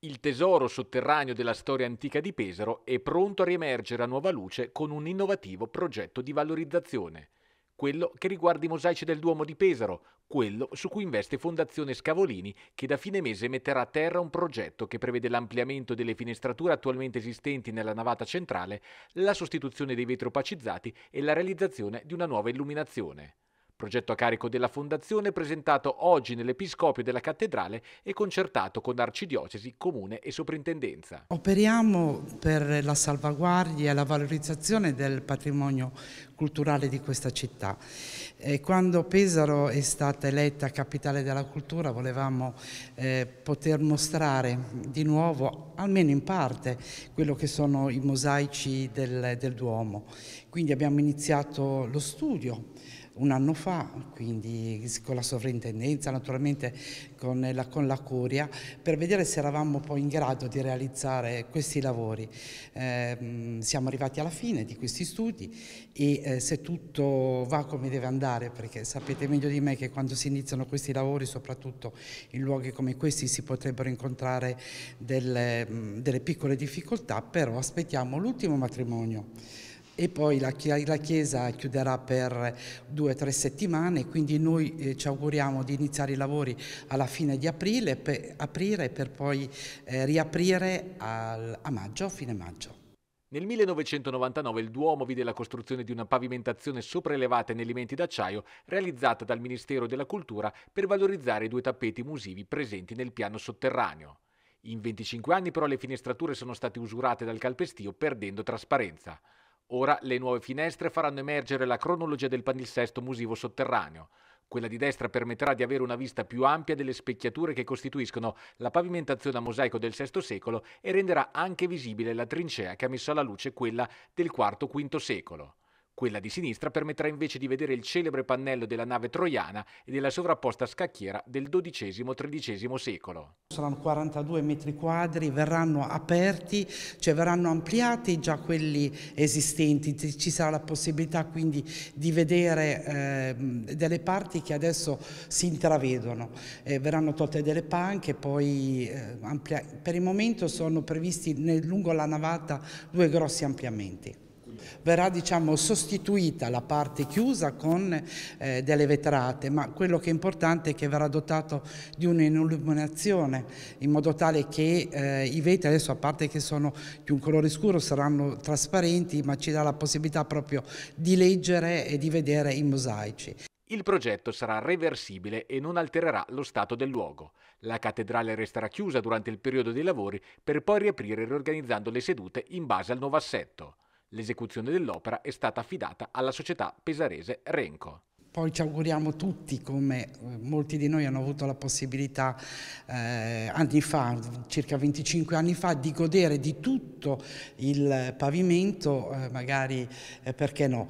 Il tesoro sotterraneo della storia antica di Pesaro è pronto a riemergere a nuova luce con un innovativo progetto di valorizzazione. Quello che riguarda i mosaici del Duomo di Pesaro, quello su cui investe Fondazione Scavolini, che da fine mese metterà a terra un progetto che prevede l'ampliamento delle finestrature attualmente esistenti nella navata centrale, la sostituzione dei vetri opacizzati e la realizzazione di una nuova illuminazione progetto a carico della Fondazione presentato oggi nell'Episcopio della Cattedrale e concertato con Arcidiocesi, Comune e Soprintendenza. Operiamo per la salvaguardia e la valorizzazione del patrimonio culturale di questa città. E quando Pesaro è stata eletta capitale della cultura volevamo eh, poter mostrare di nuovo, almeno in parte, quello che sono i mosaici del, del Duomo. Quindi abbiamo iniziato lo studio un anno fa, quindi con la sovrintendenza, naturalmente con la, con la, curia, per vedere se eravamo poi in grado di realizzare questi lavori. Eh, siamo arrivati alla fine di questi studi e eh, se tutto va come deve andare, perché sapete meglio di me che quando si iniziano questi lavori, soprattutto in luoghi come questi, si potrebbero incontrare delle, delle piccole difficoltà, però aspettiamo l'ultimo matrimonio e poi la, Chiesa chiuderà per due o tre settimane, quindi noi eh, ci auguriamo di iniziare i lavori alla fine di aprile, per, aprire per poi eh, riaprire al, a maggio, fine maggio. Nel 1999 il Duomo vide la costruzione di una pavimentazione sopraelevata in elementi d'acciaio realizzata dal Ministero della Cultura per valorizzare i due tappeti musivi presenti nel piano sotterraneo. In 25 anni però le finestrature sono state usurate dal calpestio perdendo trasparenza. Ora le nuove finestre faranno emergere la cronologia del palinsesto musivo sotterraneo. Quella di destra permetterà di avere una vista più ampia delle specchiature che costituiscono la pavimentazione a mosaico del VI secolo e renderà anche visibile la trincea che ha messo alla luce quella del IV-V secolo. Quella di sinistra permetterà invece di vedere il celebre pannello della nave troiana e della sovrapposta scacchiera del XII-XIII secolo. Saranno 42 metri quadri, verranno aperti, cioè verranno ampliati già quelli esistenti, ci sarà la possibilità quindi di vedere eh, delle parti che adesso si intravedono, eh, verranno tolte delle panche, poi eh, ampliate. Per il momento sono previsti lungo la navata due grossi ampliamenti. Verrà diciamo, sostituita la parte chiusa con eh, delle vetrate, ma quello che è importante è che verrà dotato di un'illuminazione in modo tale che eh, i vetri adesso a parte che sono di un colore scuro saranno trasparenti, ma ci dà la possibilità proprio di leggere e di vedere i mosaici. Il progetto sarà reversibile e non altererà lo stato del luogo. La cattedrale resterà chiusa durante il periodo dei lavori per poi riaprire riorganizzando le sedute in base al nuovo assetto. L'esecuzione dell'opera è stata affidata alla società pesarese Renco poi ci auguriamo tutti, come eh, molti di noi hanno avuto la possibilità eh, anni fa, circa 25 anni fa, di godere di tutto il pavimento, eh, magari eh, perché no,